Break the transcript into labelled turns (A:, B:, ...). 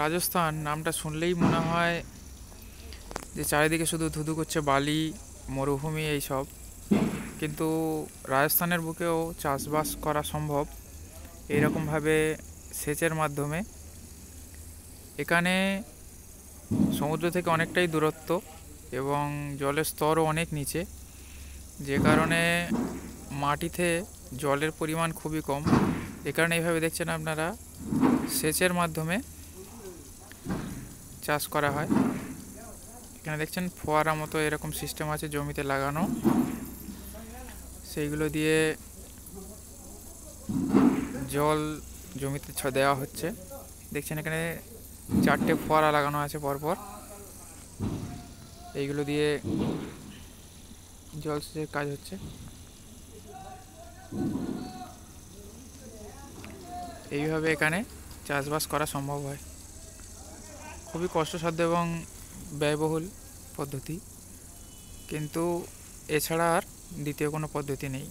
A: রাজস্থান নামটা শুনলেই মনে হয় যে চারিদিকে শুধু ধুধু করছে বালি মরুভূমি এইসব কিন্তু রাজস্থানের বুকেও চাষবাস করা সম্ভব এইরকমভাবে সেচের মাধ্যমে এখানে সমুদ্র থেকে অনেকটাই দূরত্ব এবং জলের স্তরও অনেক নিচে যে কারণে মাটিতে জলের পরিমাণ খুবই কম এ কারণে এইভাবে দেখছেন আপনারা সেচের মাধ্যমে চাষ করা হয় এখানে দেখছেন ফোয়ারা মতো এরকম সিস্টেম আছে জমিতে লাগানো সেইগুলো দিয়ে জল জমিতে ছ দেওয়া হচ্ছে দেখছেন এখানে চারটে ফোয়ারা লাগানো আছে পরপর এইগুলো দিয়ে জল সেচের কাজ হচ্ছে এইভাবে এখানে চাষবাস করা সম্ভব হয় খুবই কষ্টসাধ্য এবং ব্যয়বহুল পদ্ধতি কিন্তু এছাড়া আর দ্বিতীয় কোনো পদ্ধতি নেই